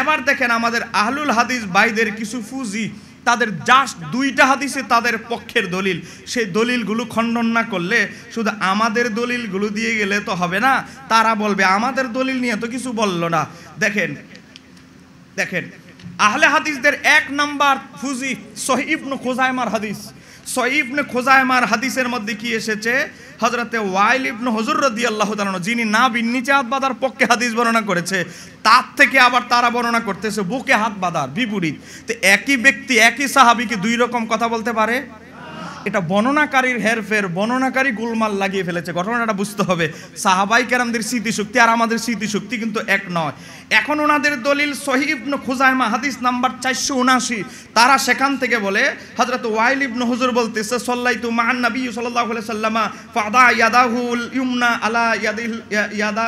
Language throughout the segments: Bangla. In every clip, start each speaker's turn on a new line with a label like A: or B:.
A: এবার দেখেন আমাদের আহলুল হাদিস বাইদের কিছু ফুজি তাদের জাস্ট দুইটা হাদিসে তাদের পক্ষের দলিল সেই দলিলগুলো খণ্ডন না করলে শুধু আমাদের দলিলগুলো দিয়ে গেলে তো হবে না তারা বলবে আমাদের দলিল নিয়ে তো কিছু বলল না দেখেন দেখেন আহলে হাদিসদের এক নাম্বার ফুজি সহিবনু খোজায়মার হাদিস সহিবনে খোজায়মার হাদিসের মধ্যে কি এসেছে হজরতে ওয়াইল ইবনু হজুর রদি আল্লাহ যিনি না নিচে হাত বাঁধার পক্ষে হাদিস বর্ণনা করেছে তার থেকে আবার তারা বর্ণনা করতেছে বুকে হাত বাঁধার বিপরীত তো একই ব্যক্তি একই সাহাবিকে দুই রকম কথা বলতে পারে এটা বর্ণনাকারীর হেরফের বর্ণনাকারী গোলমাল লাগিয়ে ফেলেছে ঘটনাটা বুঝতে হবে সাহাবাই কেরামদের স্মৃতিশক্তি আর আমাদের স্মৃতিশক্তি কিন্তু এক নয় এখন ওনাদের দলিল সহিবন খুজাইমা হাদিস নাম্বার চারশো উনাশি তারা সেখান থেকে বলে হজরত ওয়াইল ইবন হুজুর বলতেছে সল্লাই তু মাহান নবী সাল্লাহ সাল্লামা ফাদা ইয়াদাহুল ইউমনা আলা ইয়াদিল ইয়াদা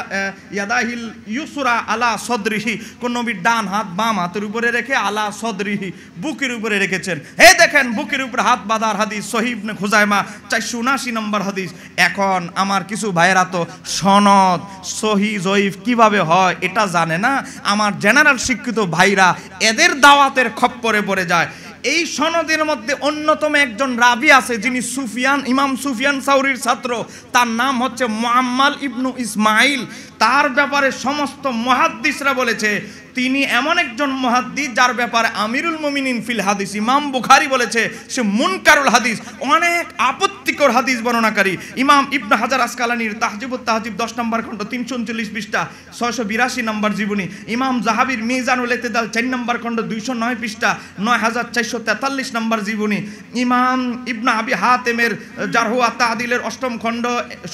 A: ইয়াদাহিল ইউসুরা আলা সদরিহি কোন নবীর ডান হাত বাম হাতের উপরে রেখে আলা সদরিহি বুকের উপরে রেখেছেন হে দেখেন বুকের উপরে হাত বাঁধার হাদিস সহি ইবনে খুজাইমা চারশো উনাশি নম্বর হাদিস এখন আমার কিছু ভাইয়েরা তো সনদ সহি জয়ীফ কিভাবে হয় এটা জানে না আমার জেনারেল শিক্ষিত ভাইরা এদের দাওয়াতের খপ্পরে পড়ে যায় এই সনদের মধ্যে অন্যতম একজন রাবি আছে যিনি সুফিয়ান ইমাম সুফিয়ান সাউরির ছাত্র তার নাম হচ্ছে মোহাম্মাল ইবনু ইসমাইল তার ব্যাপারে সমস্ত মহাদ্দিসরা বলেছে তিনি এমন একজন মহাদ্দি যার ব্যাপারে আমিরুল মমিন ফিল হাদিস ইমাম বুখারি বলেছে সে মুনকারুল হাদিস অনেক আপত্তিকর হাদিস বর্ণনাকারী ইমাম ইবনা হাজার আসকালানির তাহজিবুত তাহজিব দশ নম্বর খণ্ড তিনশো উনচল্লিশ পৃষ্ঠা ছয়শো বিরাশি নম্বর জীবনী ইমাম জাহাবির মিজানুল এতেদাল চার নম্বর খণ্ড দুইশো নয় পৃষ্ঠা নয় হাজার চারশো তেতাল্লিশ নম্বর জীবনী ইমাম ইবনা আবি হাতেমের জারহুয়া তাহাদিলের অষ্টম খণ্ড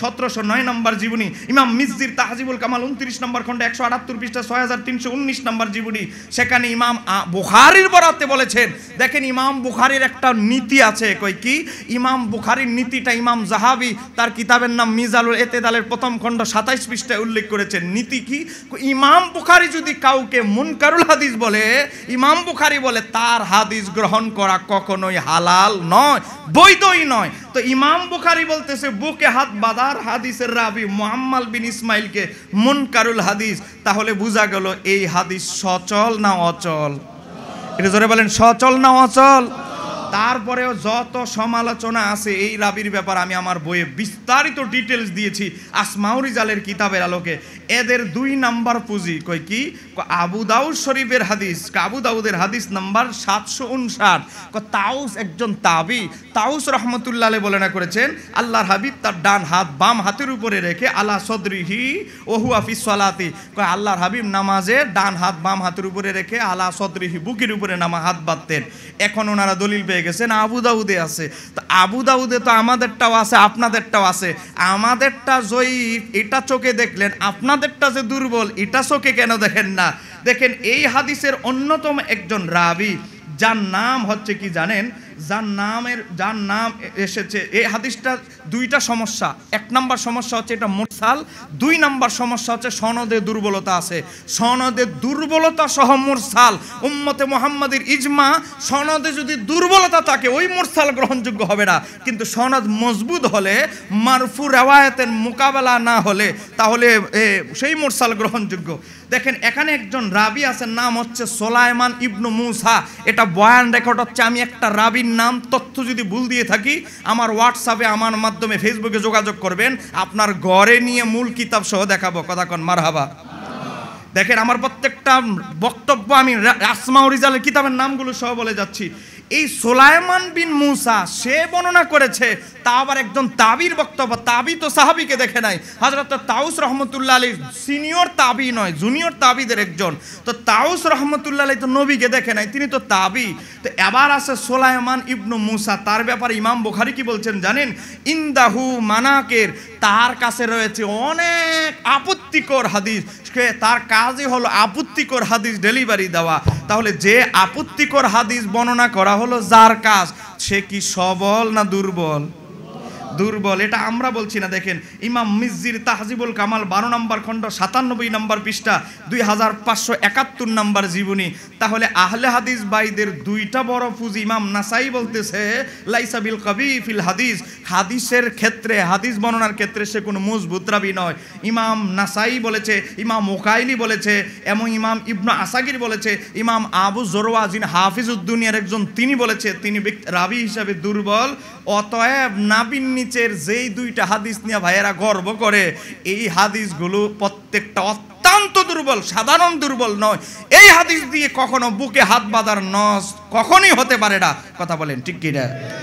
A: সতেরোশো নয় নম্বর জীবনী ইমাম মিজির তাহজিবুল কামাল উনত্রিশ নম্বর খণ্ড একশো আটাত্তর পৃষ্ঠা ছয় হাজার তিনশো উনিশ নম্বর জীবনী সেখানে ইমাম বুখারির বরাতে বলেছেন দেখেন ইমাম বুখারির একটা নীতি আছে কই কি ইমাম বুখারির নীতিটা ইমাম জাহাবি তার কিতাবের নাম মিজালুল এতেদালের প্রথম খণ্ড সাতাইশ পৃষ্ঠায় উল্লেখ করেছেন নীতি কি ইমাম বুখারি যদি কাউকে মুনকারুল হাদিস বলে ইমাম বুখারি বলে তার হাদিস গ্রহণ করা কখনোই হালাল নয় বৈধই নয় তো ইমাম বুখারি বলতেছে বুকে হাত বাদার হাদিসের রাবি মোহাম্মাল বিন ইসমাইলকে মুনকারুল হাদিস তাহলে বোঝা গেল এই হাদিস সচল না অচল এটা জোরে বলেন সচল না অচল তারপরেও যত সমালোচনা আছে এই রাবির ব্যাপার আমি আমার বইয়ে বিস্তারিত ডিটেলস দিয়েছি আসমাউ রিজালের কিতাবের আলোকে এদের দুই নাম্বার পুঁজি কই কি আবু দাউদ শরীফের হাদিস আবু দাউদের হাদিস নাম্বার সাতশো উনষাট তাউস একজন তাবি তাউস রহমতুল্লাহ না করেছেন আল্লাহর হাবিব তার ডান হাত বাম হাতের উপরে রেখে আল্লাহ সদরিহি ওহু আফিস সালাতি কয় আল্লাহর হাবিব নামাজে ডান হাত বাম হাতের উপরে রেখে আলা সদরিহি বুকের উপরে নামা হাত বাঁধতেন এখন ওনারা দলিল পেয়ে হয়ে গেছেন আবু দাউদে আছে তো আবু দাউদে তো আমাদেরটাও আছে আপনাদেরটাও আছে আমাদেরটা জয়ী এটা চোখে দেখলেন আপনাদেরটা যে দুর্বল এটা চোখে কেন দেখেন না দেখেন এই হাদিসের অন্যতম একজন রাবি যার নাম হচ্ছে কি জানেন যার নামের যার নাম এসেছে এই হাদিসটা দুইটা সমস্যা এক নাম্বার সমস্যা হচ্ছে এটা মোরসাল দুই নাম্বার সমস্যা হচ্ছে সনদে দুর্বলতা আছে সনদে দুর্বলতা সহ মোরসাল উম্মতে মোহাম্মদের ইজমা সনদে যদি দুর্বলতা থাকে ওই মোরসাল গ্রহণযোগ্য হবে না কিন্তু সনদ মজবুত হলে মারফু রেওয়ায়তের মোকাবেলা না হলে তাহলে সেই মোরসাল গ্রহণযোগ্য দেখেন এখানে একজন রাবি আছেন নাম হচ্ছে সোলায়মান ইবনু মুসা এটা বয়ান রেকর্ড হচ্ছে আমি একটা রাবির নাম তথ্য যদি ভুল দিয়ে থাকি আমার হোয়াটসঅ্যাপে আমার মাধ্যমে ফেসবুকে যোগাযোগ করবেন আপনার ঘরে নিয়ে মূল কিতাব সহ দেখাবো কথা কন মার হাবা দেখেন আমার প্রত্যেকটা বক্তব্য আমি রাসমা রিজালের কিতাবের নামগুলো সহ বলে যাচ্ছি এই সোলায়মান বিন মুসা সে বর্ণনা করেছে তা আবার একজন তাবির বক্তব্য তাবি তো সাহাবিকে দেখে নাই হাজরত তাউস রহমতুল্লা আলী সিনিয়র তাবি নয় জুনিয়র তাবিদের একজন তো তাউস রহমতুল্লা আলী তো নবীকে দেখে নাই তিনি তো তাবি তো এবার আসে সোলায়মান ইবনু মুসা তার ব্যাপারে ইমাম বুখারি কি বলছেন জানেন ইন্দাহু মানাকের তার কাছে রয়েছে অনেক আপত্তিকর হাদিস তার কাজই হলো আপত্তিকর হাদিস ডেলিভারি দেওয়া তাহলে যে আপত্তিকর হাদিস বর্ণনা করা হলো যার কাজ সে কি সবল না দুর্বল দুর্বল এটা আমরা বলছি না দেখেন ইমাম মিজির তাহজিবুল কামাল বারো নম্বর খণ্ড সাতানব্বই নম্বর পৃষ্ঠা দুই হাজার পাঁচশো একাত্তর নম্বর জীবনী তাহলে আহলে হাদিস বাইদের দুইটা বড় পুঁজি ইমাম নাসাই বলতেছে লাইসাবিল কবি ফিল হাদিস হাদিসের ক্ষেত্রে হাদিস বর্ণনার ক্ষেত্রে সে কোনো মজবুত রাবি নয় ইমাম নাসাই বলেছে ইমাম ওকাইলি বলেছে এবং ইমাম ইবনু আসাগির বলেছে ইমাম আবু জিন হাফিজ উদ্দুনিয়ার একজন তিনি বলেছে তিনি রাবি হিসাবে দুর্বল অতএব নাবিন্নি নিচের যেই দুইটা হাদিস নিয়ে ভাইয়েরা গর্ব করে এই হাদিসগুলো প্রত্যেকটা অত্যন্ত দুর্বল সাধারণ দুর্বল নয় এই হাদিস দিয়ে কখনো বুকে হাত বাঁধার নস কখনই হতে পারে না কথা বলেন ঠিক কিনা